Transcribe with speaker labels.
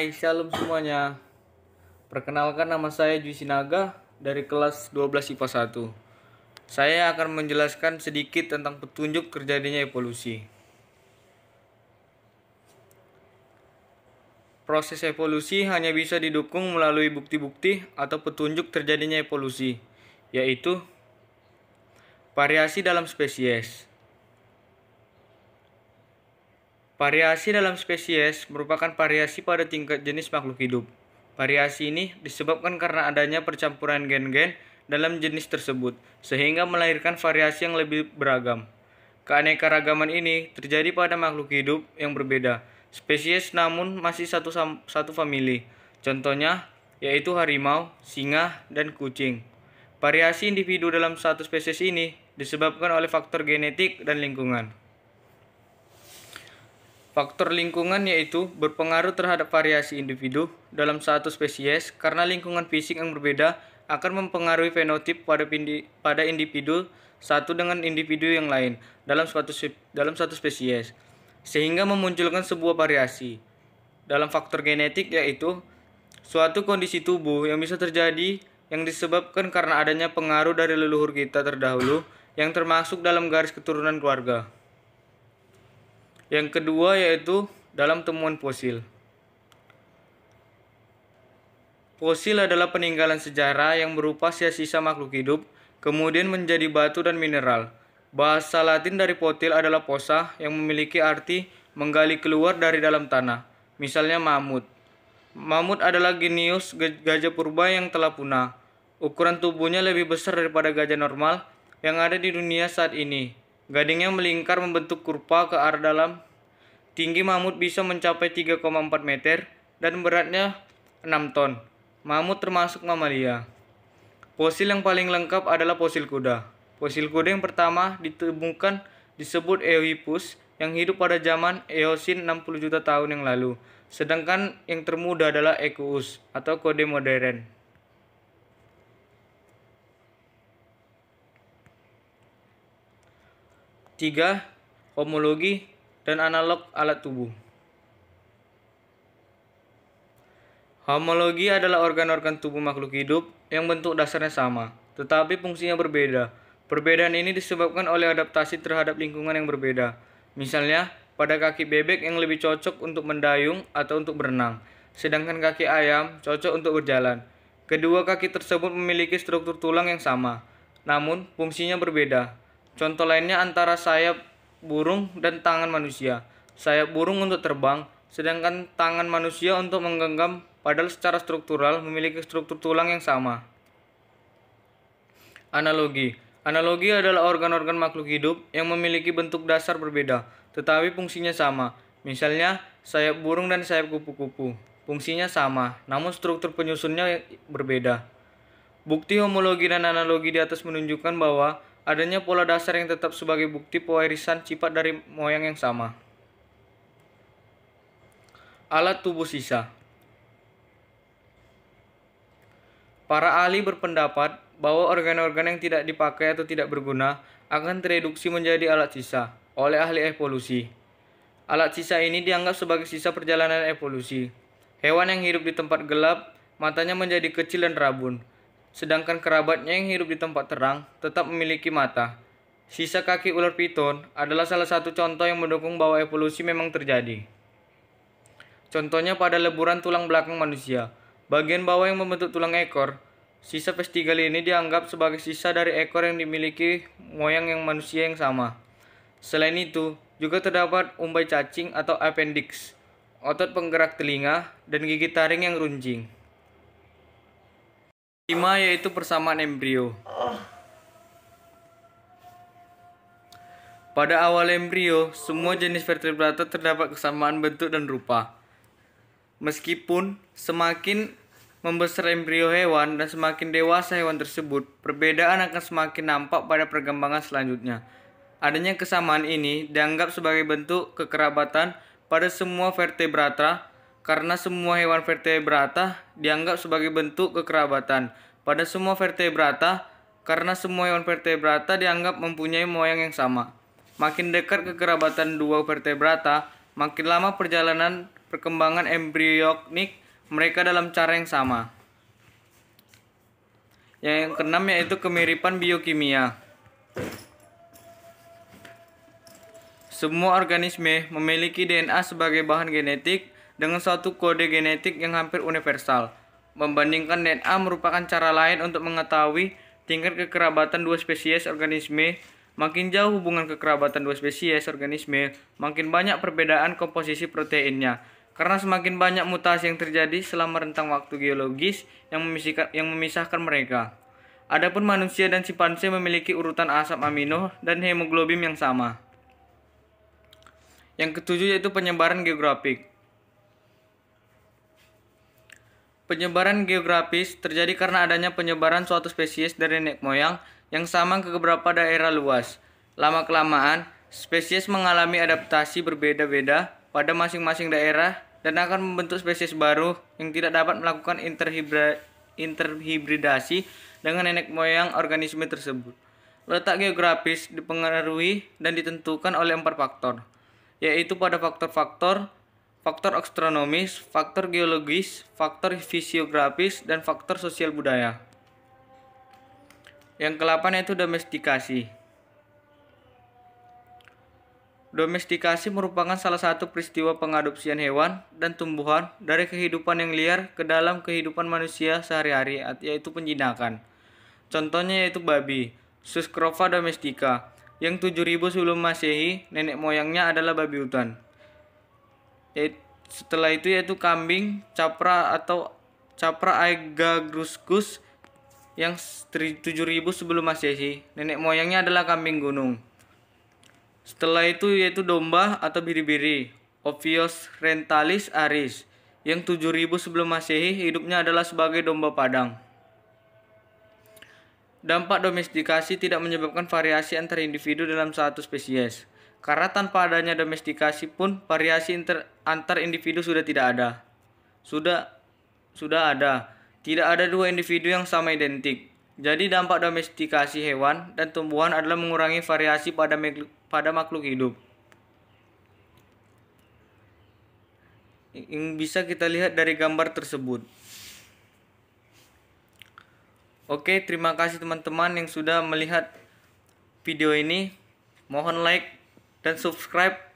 Speaker 1: Hai Shalom semuanya Perkenalkan nama saya Jui Sinaga dari kelas 12 IPA 1 Saya akan menjelaskan sedikit tentang petunjuk terjadinya evolusi Proses evolusi hanya bisa didukung melalui bukti-bukti atau petunjuk terjadinya evolusi yaitu variasi dalam spesies Variasi dalam spesies merupakan variasi pada tingkat jenis makhluk hidup. Variasi ini disebabkan karena adanya percampuran gen-gen dalam jenis tersebut, sehingga melahirkan variasi yang lebih beragam. Keanekaragaman ini terjadi pada makhluk hidup yang berbeda, spesies namun masih satu satu famili. Contohnya yaitu harimau, singa, dan kucing. Variasi individu dalam satu spesies ini disebabkan oleh faktor genetik dan lingkungan. Faktor lingkungan yaitu berpengaruh terhadap variasi individu dalam satu spesies karena lingkungan fisik yang berbeda akan mempengaruhi fenotip pada pada individu satu dengan individu yang lain dalam suatu dalam satu spesies sehingga memunculkan sebuah variasi. Dalam faktor genetik yaitu suatu kondisi tubuh yang bisa terjadi yang disebabkan karena adanya pengaruh dari leluhur kita terdahulu yang termasuk dalam garis keturunan keluarga. Yang kedua yaitu dalam temuan fosil. Fosil adalah peninggalan sejarah yang berupa sisa-sisa makhluk hidup, kemudian menjadi batu dan mineral. Bahasa Latin dari potil adalah posa yang memiliki arti menggali keluar dari dalam tanah, misalnya mamut. Mamut adalah genius gajah purba yang telah punah. Ukuran tubuhnya lebih besar daripada gajah normal yang ada di dunia saat ini. Gadingnya melingkar membentuk kurva ke arah dalam. Tinggi mamut bisa mencapai 3,4 meter dan beratnya 6 ton. Mamut termasuk mamalia. Fosil yang paling lengkap adalah fosil kuda. Fosil kuda yang pertama ditemukan disebut Eohippus yang hidup pada zaman Eosin 60 juta tahun yang lalu. Sedangkan yang termuda adalah Equus atau kode modern. 3. Homologi dan analog alat tubuh. Homologi adalah organ-organ tubuh makhluk hidup yang bentuk dasarnya sama, tetapi fungsinya berbeda. Perbedaan ini disebabkan oleh adaptasi terhadap lingkungan yang berbeda. Misalnya, pada kaki bebek yang lebih cocok untuk mendayung atau untuk berenang, sedangkan kaki ayam cocok untuk berjalan. Kedua kaki tersebut memiliki struktur tulang yang sama, namun fungsinya berbeda. Contoh lainnya antara sayap burung dan tangan manusia. Sayap burung untuk terbang, sedangkan tangan manusia untuk menggenggam padahal secara struktural memiliki struktur tulang yang sama. Analogi Analogi adalah organ-organ makhluk hidup yang memiliki bentuk dasar berbeda, tetapi fungsinya sama. Misalnya, sayap burung dan sayap kupu-kupu. Fungsinya sama, namun struktur penyusunnya berbeda. Bukti homologi dan analogi di atas menunjukkan bahwa Adanya pola dasar yang tetap sebagai bukti pewarisan sifat dari moyang yang sama. Alat tubuh sisa Para ahli berpendapat bahwa organ-organ yang tidak dipakai atau tidak berguna akan tereduksi menjadi alat sisa oleh ahli evolusi. Alat sisa ini dianggap sebagai sisa perjalanan evolusi. Hewan yang hidup di tempat gelap, matanya menjadi kecil dan rabun, Sedangkan kerabatnya yang hidup di tempat terang tetap memiliki mata. Sisa kaki ular piton adalah salah satu contoh yang mendukung bahwa evolusi memang terjadi. Contohnya pada leburan tulang belakang manusia, bagian bawah yang membentuk tulang ekor. Sisa vestigial ini dianggap sebagai sisa dari ekor yang dimiliki moyang yang manusia yang sama. Selain itu, juga terdapat umbai cacing atau appendix, otot penggerak telinga, dan gigi taring yang runcing. Lima yaitu persamaan embrio. Oh. Pada awal embrio, semua jenis vertebrata terdapat kesamaan bentuk dan rupa. Meskipun semakin membesar embrio hewan dan semakin dewasa hewan tersebut, perbedaan akan semakin nampak pada perkembangan selanjutnya. Adanya kesamaan ini dianggap sebagai bentuk kekerabatan pada semua vertebrata karena semua hewan vertebrata dianggap sebagai bentuk kekerabatan. Pada semua vertebrata, karena semua hewan vertebrata dianggap mempunyai moyang yang sama. Makin dekat kekerabatan dua vertebrata, makin lama perjalanan perkembangan embrionik mereka dalam cara yang sama. Yang keenam yaitu kemiripan biokimia. Semua organisme memiliki DNA sebagai bahan genetik dengan suatu kode genetik yang hampir universal. Membandingkan DNA merupakan cara lain untuk mengetahui tingkat kekerabatan dua spesies organisme. Makin jauh hubungan kekerabatan dua spesies organisme, makin banyak perbedaan komposisi proteinnya. Karena semakin banyak mutasi yang terjadi selama rentang waktu geologis yang memisahkan, yang memisahkan mereka. Adapun manusia dan simpanse memiliki urutan asam amino dan hemoglobin yang sama. Yang ketujuh yaitu penyebaran geografik. Penyebaran geografis terjadi karena adanya penyebaran suatu spesies dari nenek moyang yang sama ke beberapa daerah luas. Lama-kelamaan, spesies mengalami adaptasi berbeda-beda pada masing-masing daerah dan akan membentuk spesies baru yang tidak dapat melakukan interhibra interhibridasi dengan nenek moyang organisme tersebut. Letak geografis dipengaruhi dan ditentukan oleh empat faktor, yaitu pada faktor-faktor faktor astronomis, faktor geologis, faktor fisiografis, dan faktor sosial budaya. Yang kelapan yaitu domestikasi. Domestikasi merupakan salah satu peristiwa pengadopsian hewan dan tumbuhan dari kehidupan yang liar ke dalam kehidupan manusia sehari-hari, yaitu penjinakan. Contohnya yaitu babi, Suscrofa domestica, yang 7000 sebelum masehi, nenek moyangnya adalah babi hutan. Ya, setelah itu yaitu kambing capra atau capra agagruscus yang 7000 sebelum masehi nenek moyangnya adalah kambing gunung setelah itu yaitu domba atau biri-biri Ophios rentalis aris yang 7000 sebelum masehi hidupnya adalah sebagai domba padang Dampak domestikasi tidak menyebabkan variasi antar individu dalam satu spesies. Karena tanpa adanya domestikasi pun variasi inter, antar individu sudah tidak ada. Sudah sudah ada. Tidak ada dua individu yang sama identik. Jadi dampak domestikasi hewan dan tumbuhan adalah mengurangi variasi pada pada makhluk hidup. Yang bisa kita lihat dari gambar tersebut. Oke, terima kasih teman-teman yang sudah melihat video ini. Mohon like dan subscribe